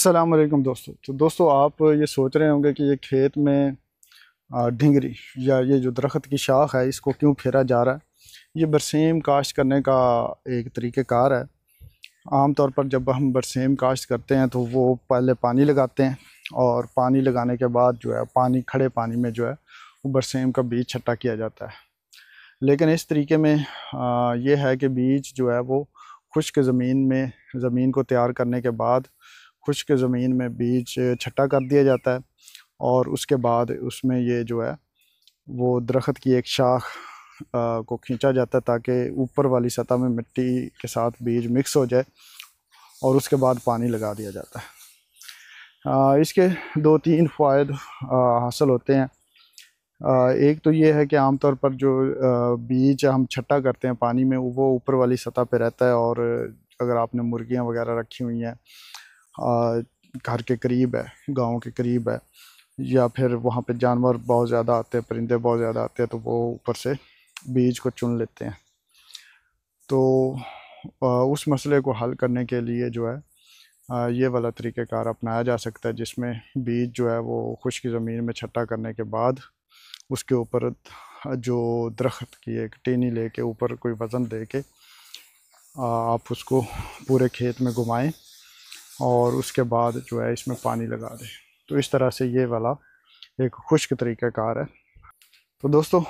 असलम दोस्तों तो दोस्तों आप ये सोच रहे होंगे कि ये खेत में ढिंगरी या ये जो दरख्त की शाख है इसको क्यों फेरा जा रहा है ये बरसेम काश्त करने का एक तरीक़ेकार है आम तौर पर जब हम बरसेम काश्त करते हैं तो वो पहले पानी लगाते हैं और पानी लगाने के बाद जो है पानी खड़े पानी में जो है वो बरसेम का बीज छट्टा किया जाता है लेकिन इस तरीके में ये है कि बीज जो है वो खुश्क ज़मीन में ज़मीन को तैयार करने के बाद खुश्क ज़मीन में बीज छट्टा कर दिया जाता है और उसके बाद उसमें ये जो है वो दरख्त की एक शाख को खींचा जाता है ताकि ऊपर वाली सतह में मिट्टी के साथ बीज मिक्स हो जाए और उसके बाद पानी लगा दिया जाता है आ, इसके दो तीन फ़ायद हासिल होते हैं आ, एक तो ये है कि आमतौर पर जो आ, बीज हम छट्टा करते हैं पानी में वो ऊपर वाली सतह पे रहता है और अगर आपने मुर्गियां वगैरह रखी हुई हैं घर के करीब है गांव के करीब है या फिर वहाँ पे जानवर बहुत ज़्यादा आते हैं परिंदे बहुत ज़्यादा आते हैं तो वो ऊपर से बीज को चुन लेते हैं तो उस मसले को हल करने के लिए जो है ये वाला तरीक़ेकार अपनाया जा सकता है जिसमें बीज जो है वो खुश्क ज़मीन में छट्टा करने के बाद उसके ऊपर जो दरख्त की एक टेनी ले के ऊपर कोई वज़न दे के आप उसको पूरे खेत में घुमाएं और उसके बाद जो है इसमें पानी लगा दें तो इस तरह से ये वाला एक खुश्क तरीक़ाकार है तो दोस्तों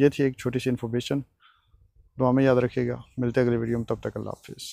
ये थी एक छोटी सी इन्फॉर्मेशन दुआ में याद रखिएगा मिलते अगले वीडियो में तब तक अल्लाह हाफिज़